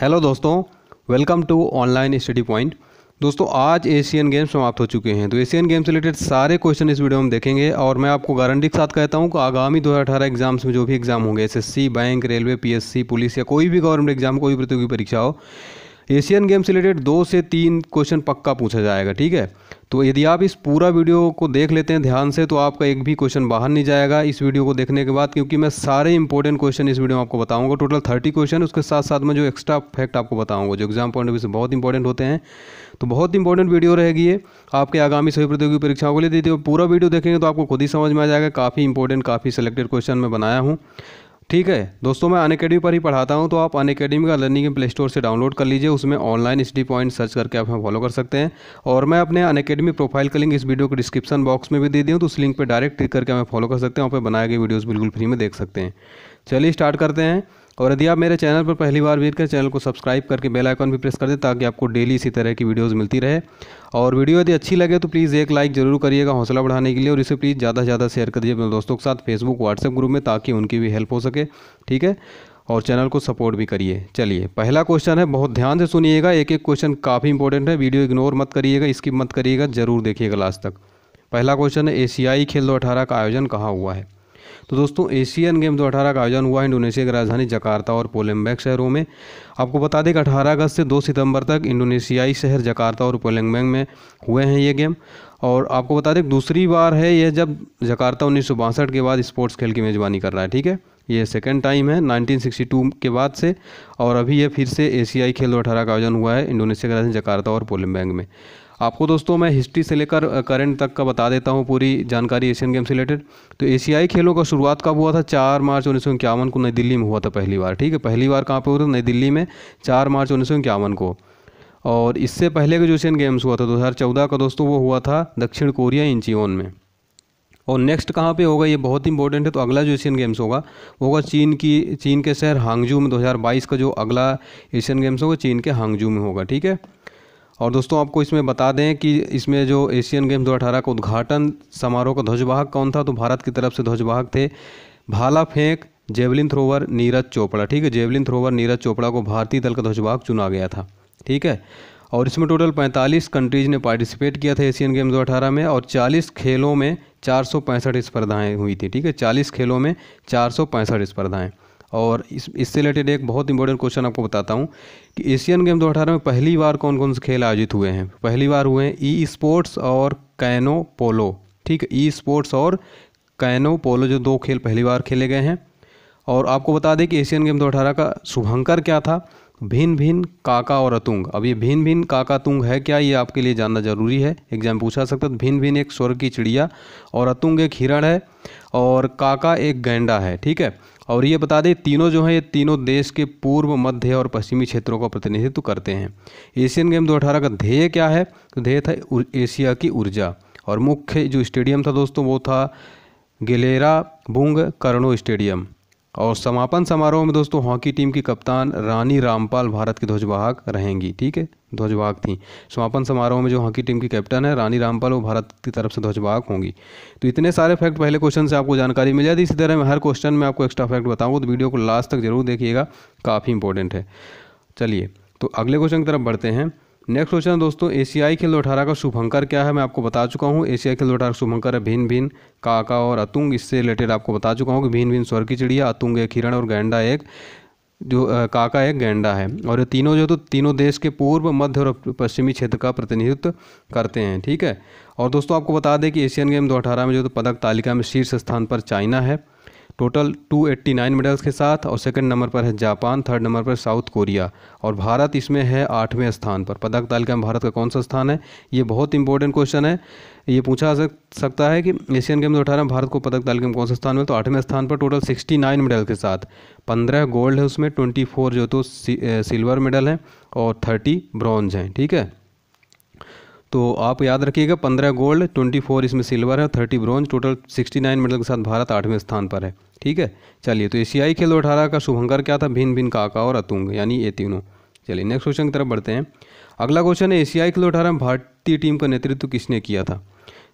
hello दोस्तों welcome to online study point दोस्तों आज एशियन गेम्स समाप्त हो चुके हैं तो एशियन गेम्स रिलेटेड सारे क्वेश्चन इस वीडियो में देखेंगे और मैं आपको गारंटी के साथ कहता हूं कि आगामी 2018 एग्जाम्स में जो भी एग्जाम होंगे SSC bank railway PSC police या कोई भी गवर्नमेंट एग्जाम कोई प्रतियोगी परीक्षा हो एशियन गेम्स रिलेटेड दो से तीन क्वेश्चन पक्का पूछा जाएगा ठीक है तो यदि आप इस पूरा वीडियो को देख लेते हैं ध्यान से तो आपका एक भी क्वेश्चन बाहर नहीं जाएगा इस वीडियो को देखने के बाद क्योंकि मैं सारे इंपॉर्टेंट क्वेश्चन इस वीडियो में आपको बताऊंगा टोटल थर्टी क्वेश्चन उसके साथ साथ में जो एक्स्ट्रा फैक्ट आपको बताऊंगा जो एग्जाम पॉइंट ऑफ व्यू से बहुत इंपॉर्टेंट होते हैं तो बहुत इंपॉर्टेंट वीडियो रहेगी ये आपके आगामी सभी प्रतियोगी परीक्षाओं के लिए देती पूरा वीडियो देखेंगे तो आपको खुद ही समझ में आ जाएगा काफ़ी इंपॉर्टेंट काफ़ी सेलेक्टेड क्वेश्चन मैं बनाया हूँ ठीक है दोस्तों मैं अनकेडमी पर ही पढ़ाता हूँ तो आप Unacademy learning play store से डाउनलोड कर लीजिए उसमें ऑनलाइन डी पॉइंट सर्च करके आप फॉलो कर सकते हैं और मैं अपने अनकेडमी प्रोफाइल का लिंक इस वीडियो के डिस्क्रिप्शन बॉक्स में भी दे दिया तो उस लिंक पर डायरेक्ट क्लिक करके हमें फॉलो कर सकते हैं वहाँ पर बनाए गए वीडियोज़ बिल्कुल फ्री में देख सकते हैं चलिए स्टार्ट करते हैं और यदि आप मेरे चैनल पर पहली बार वीर कर तो चैनल को सब्सक्राइब करके बेल आइकन भी प्रेस कर दें ताकि आपको डेली इसी तरह की वीडियोज़ मिलती रहे और वीडियो यदि अच्छी लगे तो प्लीज़ एक लाइक ज़रूर करिएगा हौसला बढ़ाने के लिए और इसे प्लीज़ ज़्यादा से ज़्यादा शेयर कर दीजिए अपने दोस्तों के साथ फेसबुक व्हाट्सएप ग्रुप में ताकि उनकी भी हेल्प हो सके ठीक है और चैनल को सपोर्ट भी करिए चलिए पहला क्वेश्चन है बहुत ध्यान से सुनिएगा एक एक क्वेश्चन काफ़ी इंपॉर्टेंट है वीडियो इग्नोर मत करिएगा इसकी मत करिएगा ज़रूर देखिएगा लास्ट तक पहला क्वेश्चन है एशियाई खेल दो अठारह का आयोजन कहाँ हुआ है तो दोस्तों एशियन गेम 2018 का आयोजन हुआ इंडोनेशिया की राजधानी जकार्ता और पोलेम्बैक शहरों में आपको बता दें कि अठारह अगस्त से दो सितंबर तक इंडोनेशियाई शहर जकार्ता और पोलेंगबैंग में हुए हैं ये गेम और आपको बता दें दूसरी बार है यह जब जकार्ता उन्नीस के बाद स्पोर्ट्स खेल की मेज़बानी कर रहा है ठीक है ये सेकेंड टाइम है 1962 के बाद से और अभी ये फिर से एशियाई खेल दो अठारह का आयोजन हुआ है इंडोनेशिया की राजधानी जकार्ता और पोलेम्बैंग में आपको दोस्तों मैं हिस्ट्री से लेकर करंट तक का बता देता हूँ पूरी जानकारी एशियन गेम्स से रिलेटेड तो एशियाई खेलों का शुरुआत कब हुआ था चार मार्च उन्नीस को नई दिल्ली में हुआ था पहली बार ठीक है पहली बार कहाँ पर हुआ था नई दिल्ली में चार मार्च उन्नीस को और इससे पहले का जो एशियन गेम्स हुआ था 2014 का दोस्तों वो हुआ था दक्षिण कोरिया इंचियोन में और नेक्स्ट कहाँ पे होगा ये बहुत इंपॉर्टेंट है तो अगला जो एशियन गेम्स होगा वो होगा चीन की चीन के शहर हांगजू में 2022 का जो अगला एशियन गेम्स होगा चीन के हांगजू में होगा ठीक है और दोस्तों आपको इसमें बता दें कि इसमें जो एशियन गेम्स 2018 का उद्घाटन समारोह का ध्वजवाहक कौन था तो भारत की तरफ से ध्वजवाहक थे भाला फेंक जेवलिन थ्रोवर नीरज चोपड़ा ठीक है जेवलिन थ्रोवर नीरज चोपड़ा को भारतीय दल का ध्वजवाहक चुना गया था ठीक है और इसमें टोटल 45 कंट्रीज ने पार्टिसिपेट किया था एशियन गेम्स 2018 में और 40 खेलों में चार स्पर्धाएं हुई थी ठीक है 40 खेलों में चार स्पर्धाएं और इस इससे रिलेटेड एक बहुत इंपॉर्टेंट क्वेश्चन आपको बताता हूँ कि एशियन गेम दो में पहली बार कौन कौन से खेल आयोजित हुए हैं पहली बार हुए हैं ई स्पोर्ट्स और कैनो पोलो ठीक है ई स्पोर्ट्स और कैनो पोलो जो दो खेल पहली बार खेले गए हैं और आपको बता दें कि एशियन गेम दो का शुभंकर क्या था भिन्न भिन्न काका और अतुंग अब ये भिन्न भिन्न काका तुंग है क्या ये आपके लिए जानना जरूरी है एग्जाम पूछा सकता है भिन्न भिन्न एक स्वर्ग की चिड़िया और अतुंग एक हिरण है और काका एक गेंडा है ठीक है और ये बता दें तीनों जो हैं ये तीनों देश के पूर्व मध्य और पश्चिमी क्षेत्रों का प्रतिनिधित्व करते हैं एशियन गेम 2018 का ध्येय क्या है तो ध्येय था एशिया की ऊर्जा और मुख्य जो स्टेडियम था दोस्तों वो था गिलेरा बुंग कर्नो स्टेडियम और समापन समारोह में दोस्तों हॉकी टीम की कप्तान रानी रामपाल भारत की ध्वजवाहक रहेंगी ठीक है ध्वजवाहक थी समापन समारोह में जो हॉकी टीम की कैप्टन है रानी रामपाल वो भारत की तरफ से ध्वजवाहक होंगी तो इतने सारे फैक्ट पहले क्वेश्चन से आपको जानकारी मिल जाती इसी तरह मैं हर क्वेश्चन में आपको एक्स्ट्रा फैक्ट बताऊँगा तो वीडियो को लास्ट तक जरूर देखिएगा काफ़ी इंपॉर्टेंट है चलिए तो अगले क्वेश्चन की तरफ बढ़ते हैं नेक्स्ट क्वेश्चन दोस्तों एशियाई खेल अठारह का शुभंकर क्या है मैं आपको बता चुका हूँ एशियाई खेल अठारह का शुभंकर है भिन्न भिन्न काका और अतुंग इससे रिलेटेड आपको बता चुका हूँ कि भिन्न भिन्न स्वर की चिड़िया अतुंग एक हिरण और गैंडा एक जो काका एक गैंडा है और ये तीनों जो तो तीनों देश के पूर्व मध्य और पश्चिमी क्षेत्र का प्रतिनिधित्व करते हैं ठीक है और दोस्तों आपको बता दें कि एशियन गेम दो में जो तो पदक तालिका में शीर्ष स्थान पर चाइना है टोटल 289 मेडल्स के साथ और सेकंड नंबर पर है जापान थर्ड नंबर पर साउथ कोरिया और भारत इसमें है आठवें स्थान पर पदक तालिका में भारत का कौन सा स्थान है ये बहुत इंपॉर्टेंट क्वेश्चन है ये पूछा सकता है कि एशियन गेम्स अठारह में भारत को पदक तालिका में कौन सा स्थान में तो आठवें स्थान पर टोटल सिक्सटी नाइन मेडल के साथ पंद्रह गोल्ड है उसमें ट्वेंटी फोर जो तो सिल्वर मेडल हैं और थर्टी ब्रॉन्ज हैं ठीक है तो आप याद रखिएगा पंद्रह गोल्ड ट्वेंटी फोर इसमें सिल्वर है thirty bronze total sixty nine medal के साथ भारत आठवें स्थान पर है ठीक है चलिए तो एशियाई खेल अठारह का शुभंकर क्या था भिन्न भिन्न काका और अतुंग यानी ये तीनों चलिए नेक्स्ट क्वेश्चन की तरफ बढ़ते हैं अगला क्वेश्चन है एशियाई खेल अठारह में भारतीय टीम का नेतृत्व किसने किया था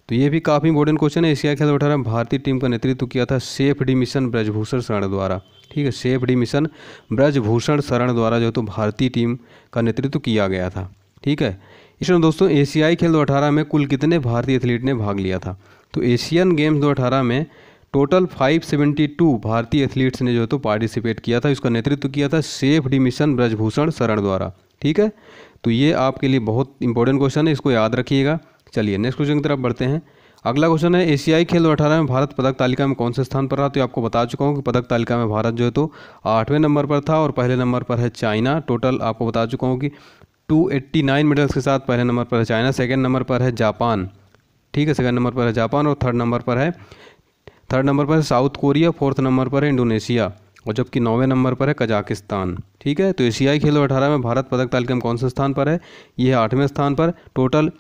तो ये भी काफ़ी इंपॉर्टेंट क्वेश्चन है एशियाई खेल अठारह में भारतीय टीम का नेतृत्व किया था सेफ डी मिशन ब्रजभूषण शरण द्वारा ठीक है सेफ डी मिशन ब्रजभूषण शरण द्वारा जो तो भारतीय टीम का नेतृत्व किया गया था ठीक है इसमें दोस्तों एशियाई खेल 2018 में कुल कितने भारतीय एथलीट ने भाग लिया था तो एशियन गेम्स 2018 में टोटल 572 भारतीय एथलीट्स ने जो है तो पार्टिसिपेट किया था इसका नेतृत्व किया था सेफ डिमिशन ब्रजभूषण शरण द्वारा ठीक है तो ये आपके लिए बहुत इंपॉर्टेंट क्वेश्चन है इसको याद रखिएगा चलिए नेक्स्ट क्वेश्चन की तरफ बढ़ते हैं अगला क्वेश्चन है एशियाई खेल दो अठारह में भारत पदक तालिका में कौन से स्थान पर रहा तो आपको बता चुका हूँ कि पदक तालिका में भारत जो है तो आठवें नंबर पर था और पहले नंबर पर है चाइना टोटल आपको बता चुका हूँ कि 289 मेडल्स के साथ पहले नंबर पर है चाइना सेकेंड नंबर पर है जापान ठीक है सेकेंड नंबर पर है जापान और थर्ड नंबर पर है थर्ड नंबर पर है साउथ कोरिया फोर्थ नंबर पर है इंडोनेशिया और जबकि नौवें नंबर पर है कजाकिस्तान ठीक है तो एशियाई खेलों अठारह में भारत पदक तालिका में कौन से स्थान पर है यह आठवें स्थान पर टोटल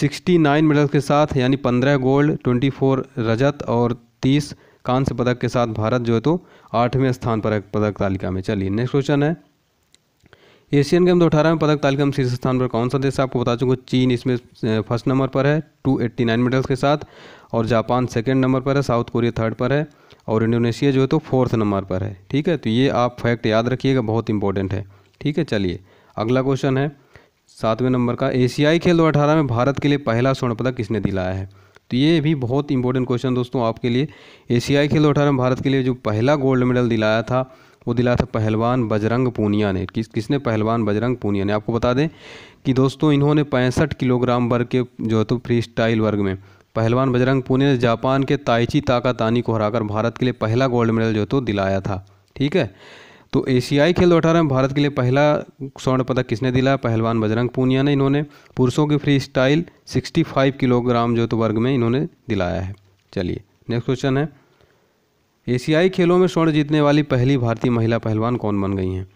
सिक्सटी नाइन मेडल्स के साथ यानी पंद्रह गोल्ड ट्वेंटी फोर रजत और तीस कांस्य पदक के साथ भारत जो है तो आठवें स्थान पर है पदक तालिका में चलिए नेक्स्ट क्वेश्चन है एशियन गेम दो अठारह में पदक तालिका में शीर्ष स्थान पर कौन सा देश है आपको बता चुका चीन इसमें फर्स्ट नंबर पर है टू एट्टी नाइन मेडल्स के साथ और जापान सेकेंड नंबर पर है साउथ कोरिया थर्ड पर है और इंडोनेशिया जो है तो फोर्थ नंबर पर है ठीक है तो ये आप फैक्ट याद रखिएगा बहुत इंपॉर्टेंट है ठीक है चलिए अगला क्वेश्चन है सातवें नंबर का एशियाई खेल दो अठारह में भारत के लिए पहला स्वर्ण पदक किसने दिलाया है तो ये भी बहुत इंपॉर्टेंट क्वेश्चन दोस्तों आपके लिए एशियाई खेल दो अठारह में भारत के लिए जो पहला गोल्ड मेडल दिलाया था वो दिलाया था पहलवान बजरंग पूनिया ने किस किसने पहलवान बजरंग पूनिया ने आपको बता दें कि दोस्तों इन्होंने पैंसठ किलोग्राम वर्ग के जो है तो फ्री स्टाइल वर्ग में पहलवान बजरंग पूनिया ने जापान के ताइची ताका तानी को हराकर भारत के लिए पहला गोल्ड मेडल जो तो दिलाया था ठीक है तो एशियाई खेल दो में भारत के लिए पहला स्वर्ण पदक किसने दिलाया पहलवान बजरंग पूनिया ने इन्होंने पुरुषों के फ्री स्टाइल सिक्सटी किलोग्राम जो तो वर्ग में इन्होंने दिलाया है चलिए नेक्स्ट क्वेश्चन है एशियाई खेलों में स्वर्ण जीतने वाली पहली भारतीय महिला पहलवान कौन बन गई हैं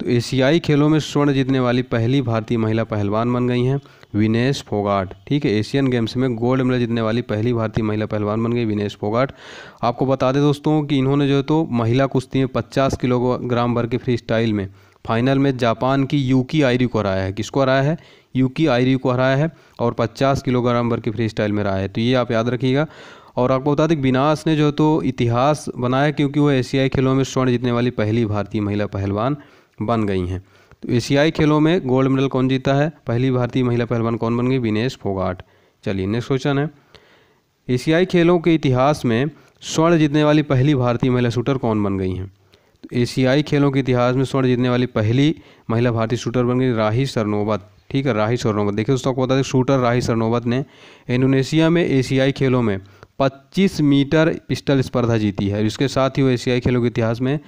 तो एशियाई खेलों में स्वर्ण जीतने वाली पहली भारतीय महिला पहलवान बन गई हैं विनेश फोगाट ठीक है एशियन गेम्स में गोल्ड मेडल जीतने वाली पहली भारतीय महिला पहलवान बन गई विनेश फोगाट आपको बता दें दोस्तों कि इन्होंने जो है तो महिला कुश्ती में पचास किलोग्राम भर के फ्री स्टाइल में फाइनल में जापान की यूकी आयरी को हराया है किसको हराया है यूकी आयरी को हराया है और पचास किलोग्राम भर के फ्री स्टाइल में रहा है तो ये आप याद रखिएगा और आपको बता दें बिनास ने जो तो इतिहास बनाया क्योंकि वो एशियाई खेलों में स्वर्ण जीतने वाली पहली भारतीय महिला पहलवान बन गई हैं तो एशियाई खेलों में गोल्ड मेडल कौन जीता है पहली भारतीय महिला पहलवान कौन बन गई विनेश फोगाट चलिए नेक्स्ट क्वेश्चन है एशियाई खेलों के इतिहास में स्वर्ण जीतने वाली पहली भारतीय महिला शूटर कौन बन गई हैं तो एशियाई खेलों के इतिहास में स्वर्ण जीतने वाली पहली महिला भारतीय शूटर बन गई राही सरनोबत ठीक है राही सरनोबत देखिए दोस्तों आपको बता दें शूटर राही सरनोबत ने इंडोनेशिया में एशियाई खेलों में 25 मीटर पिस्टल स्पर्धा जीती है इसके साथ ही वो एशियाई खेलों के इतिहास में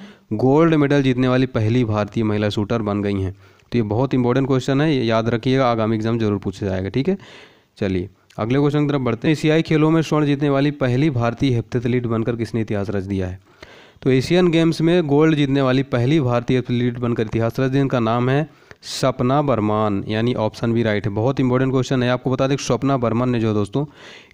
गोल्ड मेडल जीतने वाली पहली भारतीय महिला शूटर बन गई हैं तो ये बहुत इंपॉर्टेंट क्वेश्चन है ये याद रखिएगा आगामी एग्जाम जरूर पूछा जाएगा ठीक है चलिए अगले क्वेश्चन की तरफ बढ़ते हैं एशियाई खेलों में स्वर्ण जीतने वाली पहली भारतीय हेप्थलीट बनकर किसने इतिहास रच दिया है तो एशियन गेम्स में गोल्ड जीतने वाली पहली भारतीय एथलीट बनकर इतिहास रच जिनका नाम है सपना बर्मान यानी ऑप्शन भी राइट है बहुत इंपॉर्टेंट क्वेश्चन है आपको बता दें सपना बर्मन ने जो दोस्तों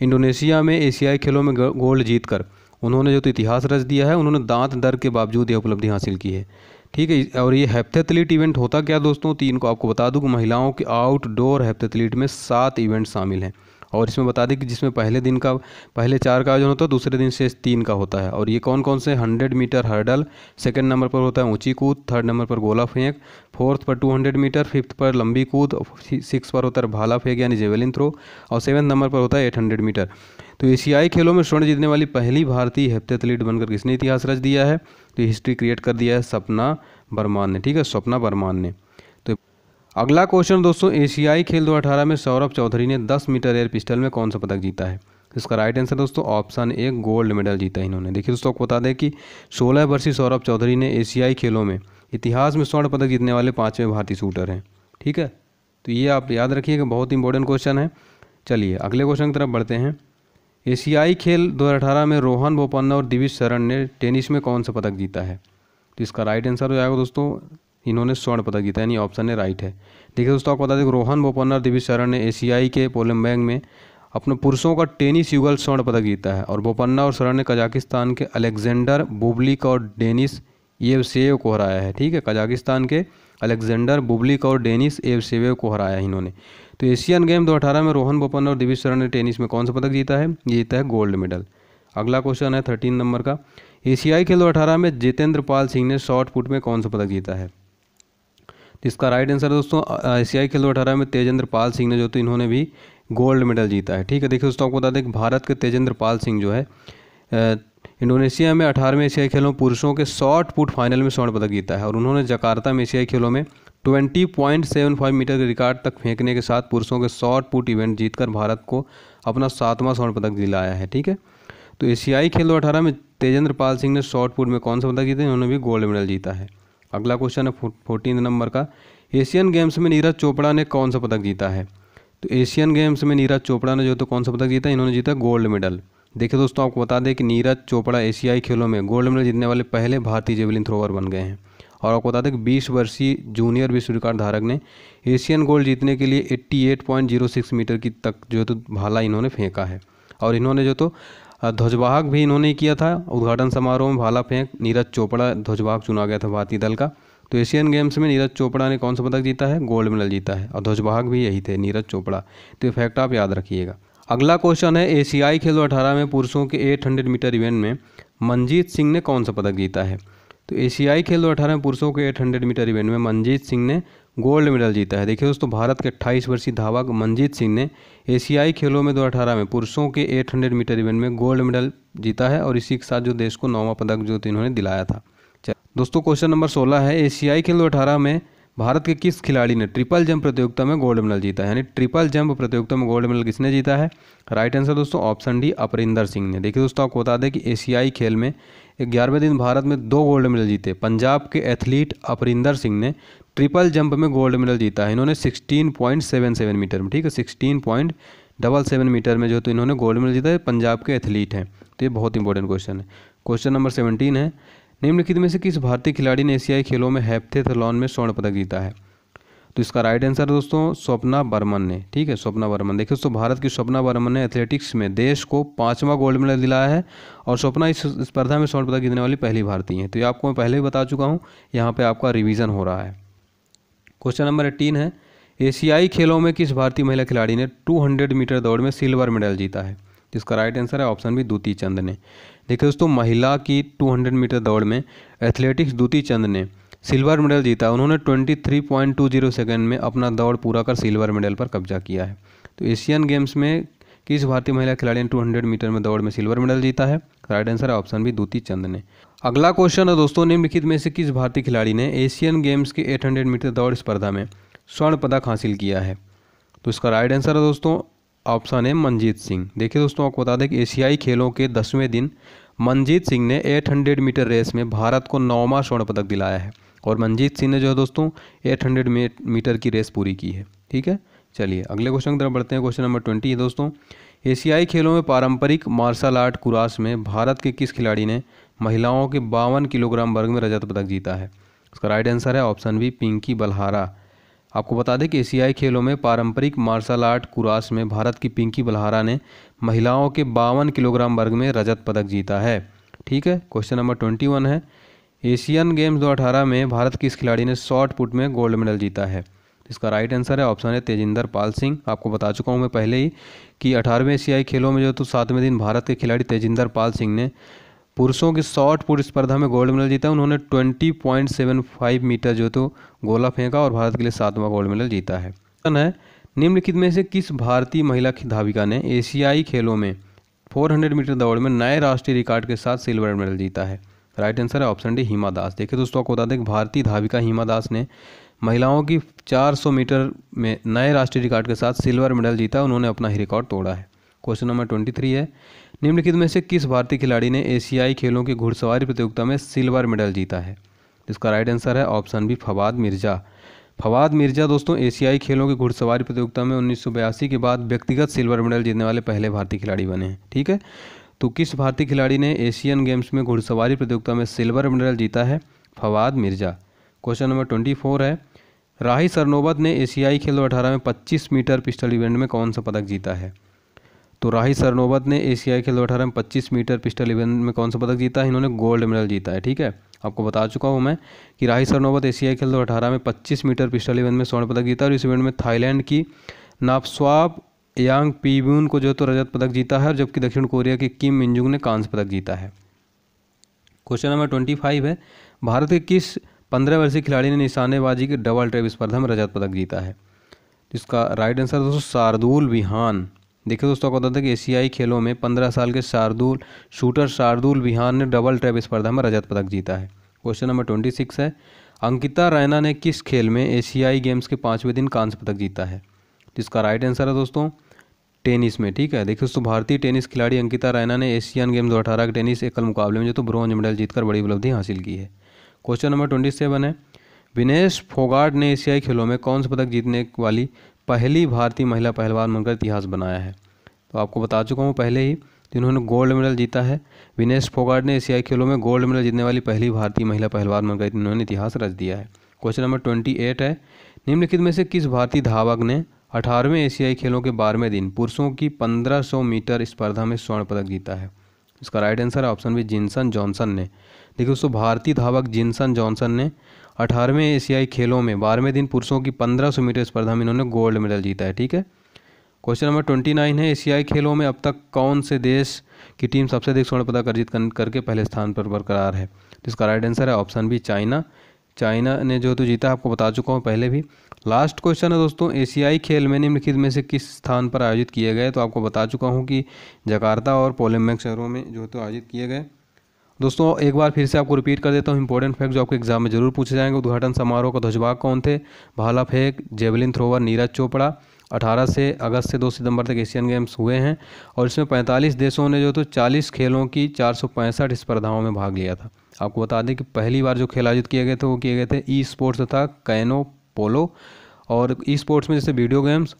इंडोनेशिया में एशियाई खेलों में गोल्ड जीत कर उन्होंने जो तो इतिहास रच दिया है उन्होंने दांत दर के बावजूद यह उपलब्धि हासिल की है ठीक है और ये हेप्थेथलीट इवेंट होता क्या दोस्तों तीन को आपको बता दूँ कि महिलाओं के आउटडोर हेप्थेथलीट में सात इवेंट शामिल हैं और इसमें बता दें कि जिसमें पहले दिन का पहले चार का आयोजन होता है दूसरे दिन से तीन का होता है और ये कौन कौन से hundred metre hurdle second number पर होता है ऊँची कूद थर्ड नंबर पर गोला फेंक फोर्थ पर टू हंड्रेड मीटर फिफ्थ पर लंबी कूद सिक्स पर होता है भाला फेंक यानी जेवेलिन थ्रो और सेवन्थ नंबर पर होता है एट हंड्रेड मीटर तो एशियाई खेलों में स्वर्ण जीतने वाली पहली भारतीय हेप्तेथलीट बनकर किसने इतिहास रच दिया है तो हिस्ट्री क्रिएट कर दिया है सपना बर्मान ने ठीक है सपना बर्मान ने अगला क्वेश्चन दोस्तों एशियाई खेल 2018 में सौरभ चौधरी ने 10 मीटर एयर पिस्टल में कौन सा पदक जीता है इसका राइट आंसर दोस्तों ऑप्शन ए गोल्ड मेडल जीता है इन्होंने देखिए दोस्तों आपको बता दें कि 16 वर्षीय सौरभ चौधरी ने एशियाई खेलों में इतिहास में स्वर्ण पदक जीतने वाले पाँचवें भारतीय शूटर हैं ठीक है तो ये आप याद रखिएगा बहुत इंपॉर्टेंट क्वेश्चन है चलिए अगले क्वेश्चन की तरफ बढ़ते हैं एशियाई खेल दो में रोहन बोपन्ना और दिविज शरण ने टेनिस में कौन सा पदक जीता है तो इसका राइट आंसर हो जाएगा दोस्तों इन्होंने स्वर्ण पदक जीता यानी ऑप्शन ए राइट है देखिए दोस्तों आपको बता दें रोहन बोपन्ना शरण ने एशियाई के पोलम्बैंग में अपने पुरुषों का टेनिस युगल स्वर्ण पदक जीता है और बोपन्ना और शरण ने कजाकिस्तान के अलेक्जेंडर बुबलिक और डेनिस एवसेव को हराया है ठीक है कजाकिस्तान के अलेक्जेंडर बुबलिक और डेनिस एवसेव को हराया है इन्होंने तो एशियन गेम दो में रोहन बोपन्ना और दिव्य शरण ने टेनिस में कौन सा पदक जीता है जीता है गोल्ड मेडल अगला क्वेश्चन है थर्टीन नंबर का एशियाई खेल दो में जितेंद्र पाल सिंह ने शॉर्ट पुट में कौन सा पदक जीता है इसका राइट आंसर दोस्तों एशियाई खेल दो अठारह में तेजेंद्र पाल सिंह ने जो तो इन्होंने भी गोल्ड मेडल जीता है ठीक है देखिए दोस्तों आपको बता दें कि भारत के तेजेंद्र पाल सिंह जो है इंडोनेशिया में अठारहवें एशियाई खेलों पुरुषों के शॉर्ट पुट फाइनल में स्वर्ण पदक जीता है और उन्होंने जकार्ता में एशियाई खेलों में फाइव मीटर के रिकॉर्ड तक फेंकने के साथ पुरुषों के शॉर्ट पुट इवेंट जीतकर भारत को अपना सातवां स्वर्ण पदक दिलाया है ठीक है तो एशियाई खेल दो अठारह में तेजेंद्र पाल सिंह ने शॉर्ट पुट में कौन सा पदक जीता उन्होंने भी गोल्ड मेडल जीता है अगला क्वेश्चन है फोर्टीन नंबर का एशियन गेम्स में नीरज चोपड़ा ने कौन सा पदक जीता है तो एशियन गेम्स में नीरज चोपड़ा ने जो तो कौन सा पदक जीता इन्होंने जीता गोल्ड मेडल देखिए दोस्तों आपको बता दें कि नीरज चोपड़ा एशियाई खेलों में गोल्ड मेडल जीतने वाले पहले भारतीय जेवलिन थ्रोवर बन गए हैं और आपको बता दें कि बीस वर्षीय जूनियर विश्व रिकॉर्ड धारक ने एशियन गोल्ड जीतने के लिए 88.06 मीटर की तक जो है तो भाला इन्होंने फेंका है और इन्होंने जो तो ध्वजवाहक भी इन्होंने किया था उद्घाटन समारोह में भाला फेंक नीरज चोपड़ा ध्वजवाहक चुना गया था भारतीय दल का तो एशियन गेम्स में नीरज चोपड़ा ने कौन सा पदक जीता है गोल्ड मेडल जीता है और ध्वजवाहक भी यही थे नीरज चोपड़ा तो ये फैक्ट आप याद रखिएगा अगला क्वेश्चन है एशियाई खेलों अठारह में पुरुषों के एट मीटर इवेंट में मनजीत सिंह ने कौन सा पदक जीता है तो एशियाई खेल दो अठारह में पुरुषों के 800 मीटर इवेंट में मनजीत सिंह ने गोल्ड मेडल जीता है देखिए दोस्तों भारत के 28 वर्षीय धावक मनजीत सिंह ने एशियाई खेलों में दो अठारह में पुरुषों के 800 मीटर इवेंट में गोल्ड मेडल जीता है और इसी के साथ जो देश को नौवा पदक जो इन्होंने दिलाया था दोस्तों क्वेश्चन नंबर सोलह है एशियाई खेल दो में भारत के किस खिलाड़ी ने ट्रिपल जंप प्रतियोगिता में गोल्ड मेडल जीता है यानी ट्रिपल जंप प्रतियोगिता में गोल्ड मेडल किसने जीता है राइट आंसर दोस्तों ऑप्शन डी अपरिंदर सिंह ने देखिए दोस्तों आपको बता दें कि एशियाई खेल में ग्यारहवें दिन भारत में दो गोल्ड मेडल जीते पंजाब के एथलीट अपरिंदर सिंह ने ट्रिपल जंप में गोल्ड मेडल जीता है इन्होंने 16.77 मीटर में ठीक है sixteen point double seven metre में जो तो इन्होंने गोल्ड मेडल जीता है पंजाब के एथलीट हैं तो ये बहुत इंपॉर्टेंट क्वेश्चन है क्वेश्चन नंबर सेवनटीन है निम्नलिखित में से किस भारतीय खिलाड़ी ने एशियाई खेलों में हैप्थेथलॉन में स्वर्ण पदक जीता है तो इसका राइट आंसर दोस्तों स्वप्ना बर्मन ने ठीक है स्वप्ना बर्मन देखिए दोस्तों भारत की स्वप्ना बर्मन ने एथलेटिक्स में देश को पाँचवा गोल्ड मेडल दिलाया है और स्वप्ना इस स्पर्धा में स्वर्ण पदक जीतने वाली पहली भारतीय हैं तो ये आपको मैं पहले ही बता चुका हूँ यहाँ पर आपका रिविज़न हो रहा है क्वेश्चन नंबर एटीन है एशियाई खेलों में किस भारतीय महिला खिलाड़ी ने टू मीटर दौड़ में सिल्वर मेडल जीता है इसका राइट आंसर है ऑप्शन बी दूती चंद ने देखिए दोस्तों महिला की 200 मीटर दौड़ में एथलेटिक्स दूती चंद ने सिल्वर मेडल जीता उन्होंने 23.20 सेकंड में अपना दौड़ पूरा कर सिल्वर मेडल पर कब्जा किया है तो एशियन गेम्स में किस भारतीय महिला खिलाड़ी ने 200 मीटर में दौड़ में सिल्वर मेडल जीता है राइट आंसर है ऑप्शन भी दूती चंद ने अगला क्वेश्चन है दोस्तों निम्नलिखित में से किस भारतीय खिलाड़ी ने एशियन गेम्स के 800 मीटर दौड़ स्पर्धा में स्वर्ण पदक हासिल किया है तो इसका राइट आंसर है दोस्तों ऑप्शन है मनजीत सिंह देखिए दोस्तों आपको बता दें कि एशियाई खेलों के दसवें दिन मनजीत सिंह ने 800 मीटर रेस में भारत को नौवां स्वर्ण पदक दिलाया है और मनजीत सिंह ने जो है दोस्तों 800 मीटर की रेस पूरी की है ठीक है चलिए अगले क्वेश्चन की तरफ बढ़ते हैं क्वेश्चन नंबर ट्वेंटी है दोस्तों एशियाई खेलों में पारंपरिक मार्शल आर्ट कुरास में भारत के किस खिलाड़ी ने महिलाओं के बावन किलोग्राम वर्ग में रजत पदक जीता है उसका राइट आंसर है ऑप्शन बी पिंकी बलहारा आपको बता दें कि एशियाई खेलों में पारंपरिक मार्शल आर्ट कुरास में भारत की पिंकी बलहारा ने महिलाओं के बावन किलोग्राम वर्ग में रजत पदक जीता है ठीक है क्वेश्चन नंबर ट्वेंटी वन है एशियन गेम्स 2018 में भारत की इस खिलाड़ी ने शॉर्ट पुट में गोल्ड मेडल जीता है इसका राइट आंसर है ऑप्शन है तेजिंदर पाल सिंह आपको बता चुका हूँ मैं पहले ही कि अठारहवें एशियाई खेलों में जो तो सातवें दिन भारत के खिलाड़ी तेजिंदर पाल सिंह ने पुरुषों की शॉर्ट पुट स्पर्धा में गोल्ड मेडल जीता उन्होंने ट्वेंटी मीटर जो तो गोला फेंका और भारत के लिए सातवां गोल्ड मेडल जीता है है निम्नलिखित में से किस भारतीय महिला धाविका ने एशियाई खेलों में 400 मीटर दौड़ में नए राष्ट्रीय रिकॉर्ड के साथ सिल्वर मेडल जीता है राइट आंसर है ऑप्शन डी हिमा दास देखिए दोस्तों आपको बता दें कि भारतीय धाविका हिमा दास ने महिलाओं की 400 मीटर में नए राष्ट्रीय रिकॉर्ड के साथ सिल्वर मेडल जीता उन्होंने अपना ही रिकॉर्ड तोड़ा है क्वेश्चन नंबर ट्वेंटी थ्री है निम्नलिखित में से किस भारतीय खिलाड़ी ने एशियाई खेलों की घुड़सवारी प्रतियोगिता में सिल्वर मेडल जीता है इसका राइट आंसर है ऑप्शन बी फवाद मिर्जा फवाद मिर्जा दोस्तों एशियाई खेलों की घुड़सवारी प्रतियोगिता में उन्नीस के बाद व्यक्तिगत सिल्वर मेडल जीतने वाले पहले भारतीय खिलाड़ी बने हैं ठीक है तो किस भारतीय खिलाड़ी ने एशियन गेम्स में घुड़सवारी प्रतियोगिता में सिल्वर मेडल जीता है Fawad Mirza question number twenty four है राही सरनोबत ने एशियाई खेल दो अठारह में पच्चीस मीटर पिस्टल इवेंट में कौन सा पदक जीता है तो राही सरनोबत ने एशियाई खेल दो अठारह में पच्चीस मीटर पिस्टल इवेंट में कौन सा पदक जीता है इन्होंने गोल्ड मेडल जीता है ठीक है आपको बता चुका हूँ मैं कि राही सरनोबत एशियाई खेल दो अठारह में पच्चीस मीटर पिस्टल इवेंट में स्वर्ण पदक जीता और इस इवेंट में थाईलैंड की नापस्वाब यांग पीबून को जो तो रजत पदक जीता है जबकि दक्षिण कोरिया के किम मिनजुंग ने कांस्य पदक जीता है क्वेश्चन नंबर ट्वेंटी फाइव है भारत के किस पंद्रह वर्षीय खिलाड़ी ने निशानेबाजी की डबल ट्रेप स्पर्धा में रजत पदक जीता है इसका राइट आंसर दोस्तों शार्दुल विहान देखिए दोस्तों आपको बता दें कि एशियाई खेलों में पंद्रह साल के शार्दुल शूटर शार्दुल विहान ने डबल ट्रैप स्पर्धा में रजत पदक जीता है क्वेश्चन नंबर ट्वेंटी सिक्स है अंकिता रैना ने किस खेल में एशियाई गेम्स के पाँचवें दिन कांस्य पदक जीता है जिसका राइट आंसर है दोस्तों टेनिस में ठीक है देखिए दोस्तों भारतीय टेनिस खिलाड़ी अंकिता रैना ने एशियन गेम्स दो अठारह के टेनिस एकल मुकाबले में जो तो ब्रॉन्ज मेडल जीतकर बड़ी उपलब्धि हासिल की है क्वेश्चन नंबर ट्वेंटी सेवन है विनेश फोगाट ने एशियाई खेलों में कौन सा पदक जीतने वाली पहली भारतीय महिला पहलवान बनकर इतिहास बनाया है तो आपको बता चुका हूँ पहले ही जिन्होंने गोल्ड मेडल जीता है विनेश फोगाट ने एशियाई खेलों में गोल्ड मेडल जीतने वाली पहली भारतीय महिला पहलवान बनकर इन्होंने इतिहास रच दिया है क्वेश्चन नंबर ट्वेंटी एट है निम्नलिखित में से किस भारतीय धावक ने अठारहवें एशियाई खेलों के बारहवें दिन पुरुषों की 1500 मीटर स्पर्धा में स्वर्ण पदक जीता है इसका राइट आंसर है ऑप्शन बी जिनसन जॉनसन ने देखिए दोस्तों भारतीय धावक जिनसन जॉनसन ने अठारहवें एशियाई खेलों में बारहवें दिन पुरुषों की 1500 मीटर स्पर्धा में इन्होंने गोल्ड मेडल जीता है ठीक है क्वेश्चन नंबर ट्वेंटी नाइन है एशियाई खेलों में अब तक कौन से देश की टीम सबसे अधिक स्वर्ण पदक अर्जित करके पहले स्थान पर बरकरार है जिसका राइट आंसर है ऑप्शन बी चाइना चाइना ने जो तो जीता है आपको बता चुका हूँ पहले भी लास्ट क्वेश्चन है दोस्तों एशियाई खेल में निम्नलिखित में से किस स्थान पर आयोजित किए गए तो आपको बता चुका हूँ कि जकार्ता और पोलेमैक शहरों में जो तो आयोजित किए गए दोस्तों एक बार फिर से आपको रिपीट कर देता हूँ इंपॉर्टेंट फैक्ट जो आपके एग्जाम में जरूर पूछे जाएंगे उद्घाटन समारोह का ध्वजवाग कौन थे भाला फेंक जेवलिन थ्रोवर नीरज चोपड़ा 18 से अगस्त से 2 सितंबर तक एशियन गेम्स हुए हैं और इसमें 45 देशों ने जो तो 40 खेलों की चार स्पर्धाओं में भाग लिया था आपको बता दें कि पहली बार जो खेल आयोजित किए गए थे वो किए गए थे ई स्पोर्ट्स तथा कैनो पोलो और ई स्पोर्ट्स में जैसे वीडियो गेम्स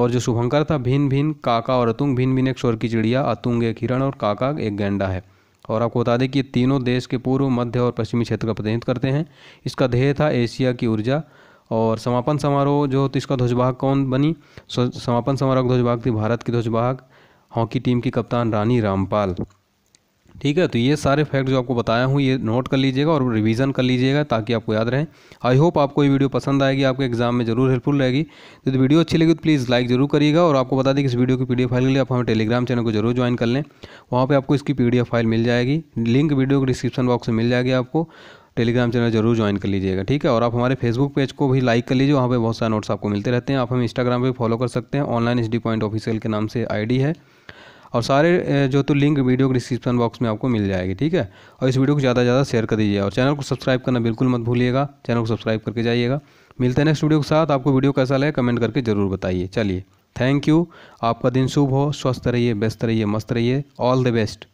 और जो शुभंकर था भिन्न भिन्न काका और अतुंग भिन्न भिन्न एक स्वर की चिड़िया अतुंग एक हिरण और काका एक गेंडा है और आपको बता दें कि ये तीनों देश के पूर्व मध्य और पश्चिमी क्षेत्र का प्रतिनिधित्व करते हैं इसका ध्येय था एशिया की ऊर्जा और समापन समारोह जो तो इसका ध्वजवाहक कौन बनी समापन समारोह का ध्वजवाहक थी भारत की ध्वजवाहक हॉकी टीम की कप्तान रानी रामपाल ठीक है तो ये सारे फैक्ट जो आपको बताया हूँ ये नोट कर लीजिएगा और रिवीजन कर लीजिएगा ताकि आपको याद रहे आई होप आपको ये वीडियो पसंद आएगी आपके एग्जाम में जरूर हेल्पफुल रहेगी तो वीडियो अच्छी लगी तो प्लीज़ लाइक जरूर करिएगा और आपको बता दें कि इस वीडियो की पी फाइल के लिए आप हमें टेलीग्राम चैनल को जरूर ज्वाइन कर लें वहाँ पर आपको इसकी पी फाइल मिल जाएगी लिंक वीडियो को डिस्क्रिप्शन बॉक्स में मिल जाएगी आपको टेलीग्राम चैनल जरूर ज्वाइन कर लीजिएगा ठीक है और आप हमारे फेसबुक पेज को भी लाइक कर लीजिए वहाँ पे बहुत सारे नोट्स आपको मिलते रहते हैं आप हमें इंस्टाग्राम पे फॉलो कर सकते हैं online H D point official के नाम से आईडी है और सारे जो तो लिंक वीडियो के डिस्क्रिप्शन बॉक्स में आपको मिल जाएगी ठीक है और इस वीडियो को ज़्यादा से ज़्यादा शेयर कर दीजिए और चैनल को सब्सक्राइब करना बिल्कुल मत भूलिएगा चैनल को सब्सक्राइब करके जाइएगा मिलते हैं नेक्स्ट वीडियो के साथ आपको वीडियो कैसा लगे कमेंट करके ज़रूर बताइए चलिए थैंक यू आपका दिन शुभ हो स्वस्थ रहिए व्यस्त रहिए मस्त रहिए ऑल द बेस्ट